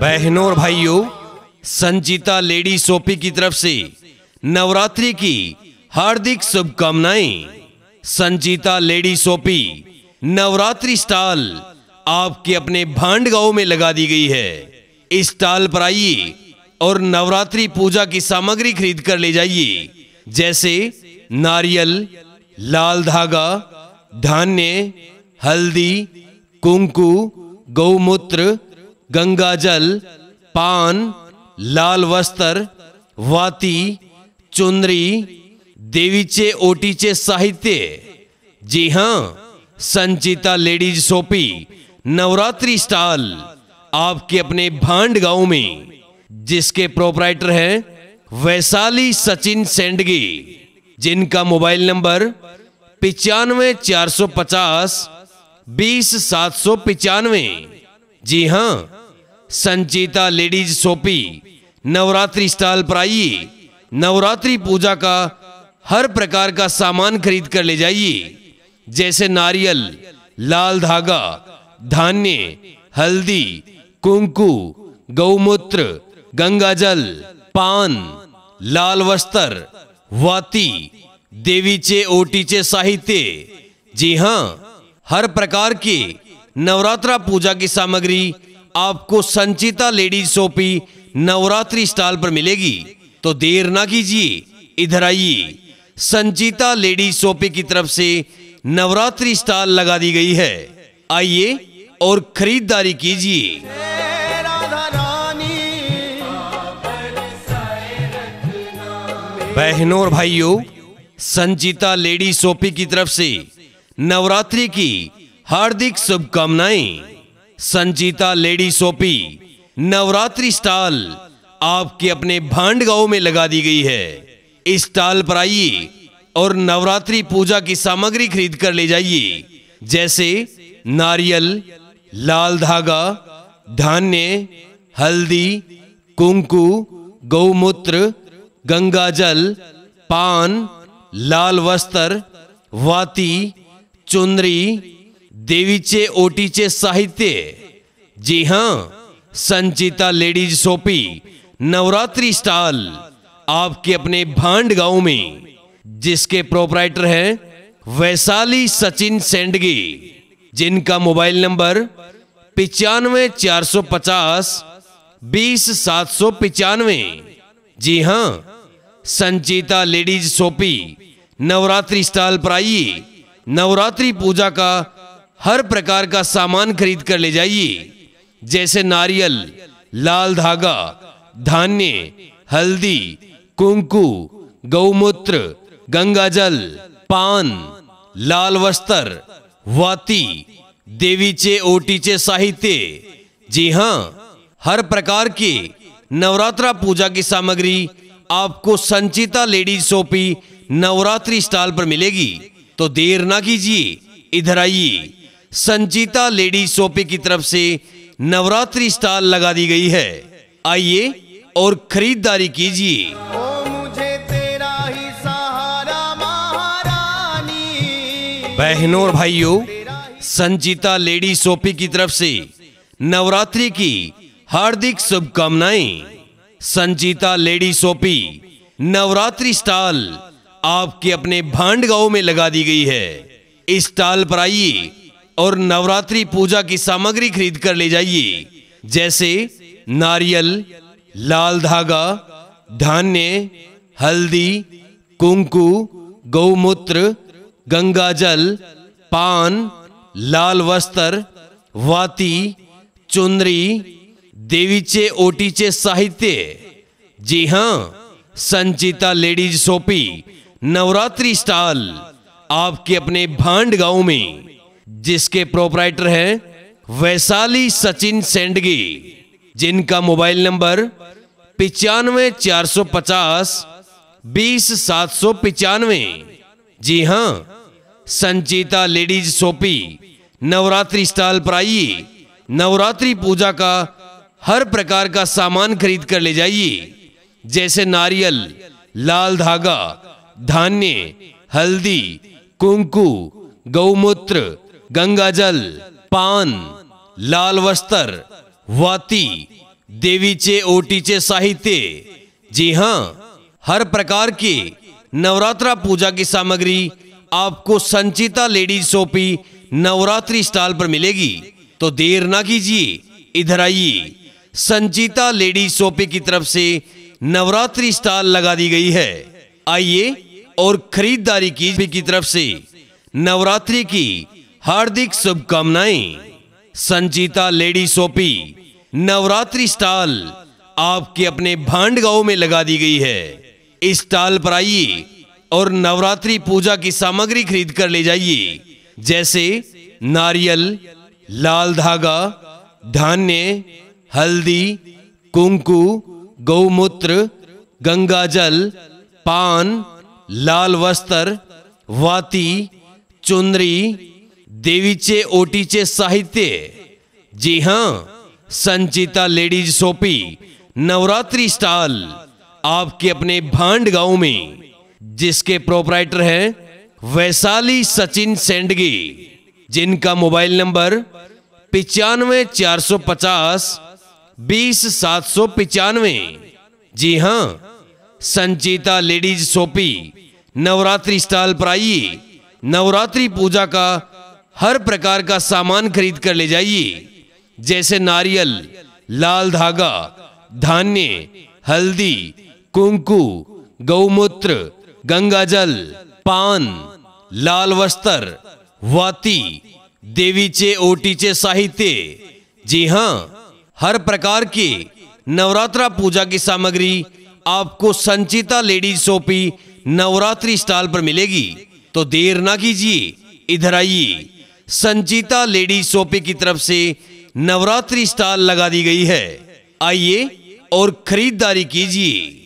बहनों और भाइयों संजीता लेडी सोपी की तरफ से नवरात्रि की हार्दिक शुभकामनाएं संजीता लेडी सोपी नवरात्रि स्टॉल आपके अपने भांड गांव में लगा दी गई है इस स्टॉल पर आइए और नवरात्रि पूजा की सामग्री खरीद कर ले जाइए जैसे नारियल लाल धागा धान्य हल्दी कुंकू गौमूत्र गंगा जल पान लाल वस्त्र वाती चुनरी देवीचे ओटीचे साहित्य जी हाँ संचिता लेडीज सोपी नवरात्रि स्टॉल आपके अपने भांड गांव में जिसके प्रोपराइटर हैं वैशाली सचिन सेंडगी जिनका मोबाइल नंबर पिचानवे चार सौ पचास बीस सात सौ पिचानवे जी हाँ संचिता लेडीज सोपी नवरात्रि स्टॉल पर आइए नवरात्रि पूजा का हर प्रकार का सामान खरीद कर ले जाइए जैसे नारियल लाल धागा धान्य हल्दी कुंकू गौमूत्र गंगाजल पान लाल वस्त्र वाती देवीचे ओटीचे साहित्य जी हाँ हर प्रकार की नवरात्रा पूजा की सामग्री आपको संचिता लेडीज सोपी नवरात्रि स्टॉल पर मिलेगी तो देर ना कीजिए इधर आइए संचिता लेडीज सोपी की तरफ से नवरात्रि स्टॉल लगा दी गई है आइए और खरीदारी कीजिए बहनों और भाइयों संचिता लेडी सोपी की तरफ से नवरात्रि की हार्दिक शुभकामनाएं संजीता लेडी सोपी नवरात्रि स्टॉल आपके अपने भांड गांव में लगा दी गई है इस स्टॉल पर आइए और नवरात्रि पूजा की सामग्री खरीद कर ले जाइए जैसे नारियल लाल धागा धान्य हल्दी कुंकू गौमूत्र गंगाजल पान लाल वस्त्र वाती चुनरी देवीचे ओटीचे साहित्य जी हाँ संचिता लेडीज सोपी नवरात्रि स्टॉल आपके अपने भांड गांव में जिसके प्रोपराइटर हैं वैशाली सचिन सेंडगी जिनका मोबाइल नंबर पिचानवे चार सौ पचास बीस सात सौ पिचानवे जी हाँ संचिता लेडीज सोपी नवरात्रि स्टॉल पर आइए नवरात्रि पूजा का हर प्रकार का सामान खरीद कर ले जाइए जैसे नारियल लाल धागा धान्य हल्दी कुंकू गौमूत्र गंगाजल पान लाल वस्त्र वाती देवीचे ओटीचे साहित्य जी हाँ हर प्रकार के नवरात्रा पूजा की सामग्री आपको संचिता लेडीज सोपी नवरात्रि स्टॉल पर मिलेगी तो देर ना कीजिए इधर आइए संचिता लेडी सोपे की तरफ से नवरात्रि स्टॉल लगा दी गई है आइए और खरीदारी कीजिए बहनों और भाइयों संचिता लेडी सोपी की तरफ से नवरात्रि की हार्दिक शुभकामनाएं संचिता लेडी सोपी नवरात्रि स्टॉल आपके अपने भांड गांव में लगा दी गई है इस टाल पर आइए और नवरात्रि पूजा की सामग्री खरीद कर ले जाइए जैसे नारियल लाल धागा धान्य हल्दी कुंकु गौमूत्र गंगा जल पान लाल वस्त्र वाती चुनरी देवीचे ओटीचे साहित्य जी हाँ संचिता लेडीज सोपी नवरात्रि स्टॉल आपके अपने भांड गांव में जिसके प्रोपराइटर हैं वैशाली सचिन सेंडगी जिनका मोबाइल नंबर पिचानवे चार सौ पचास बीस सात सौ पिचानवे जी हाँ संचिता लेडीज सोपी नवरात्रि स्टॉल पर आइए नवरात्रि पूजा का हर प्रकार का सामान खरीद कर ले जाइए जैसे नारियल लाल धागा धान्य हल्दी कुंकु गौमूत्र गंगाजल पान लाल वस्त्र वाती देवीचे ओटीचे साहित्य जी हाँ हर प्रकार के नवरात्रा पूजा की सामग्री आपको संचिता लेडीज सोपी नवरात्रि स्टॉल पर मिलेगी तो देर ना कीजिए इधर आइए संचिता लेडीज सोपी की तरफ से नवरात्रि स्टॉल लगा दी गई है आइए और खरीदारी की की तरफ से नवरात्रि की हार्दिक शुभकामनाएं संजीता लेडी सोपी नवरात्रि स्टॉल आपके अपने भांड गांव में लगा दी गई है इस स्टॉल पर आइए और नवरात्रि पूजा की सामग्री खरीद कर ले जाइए जैसे नारियल लाल धागा धान्य हल्दी कुंकू गौमूत्र गंगाजल पान लाल वस्त्र वाती चुनरी देवीचे ओटीचे साहित्य जी हाँ संचिता लेडीज सोपी नवरात्रि स्टॉल आपके अपने भांड गांव में जिसके प्रोपराइटर हैं वैशाली सचिन सेंडगी जिनका मोबाइल नंबर पिचानवे चार सौ पचास बीस सात सौ पिचानवे जी हाँ संचिता लेडीज सोपी नवरात्रि स्टॉल पर आइए नवरात्रि पूजा का हर प्रकार का सामान खरीद कर ले जाइए जैसे नारियल लाल धागा धान्य हल्दी कुंकू गौमूत्र गंगाजल पान लाल वस्त्र वाती देवीचे ओटीचे साहित्य जी हाँ हर प्रकार की नवरात्रा पूजा की सामग्री आपको संचिता लेडीज सोपी नवरात्रि स्टॉल पर मिलेगी तो देर ना कीजिए इधर आइए संचिता लेडीज सोपी की तरफ से नवरात्रि स्टॉल लगा दी गई है आइए और खरीदारी कीजिए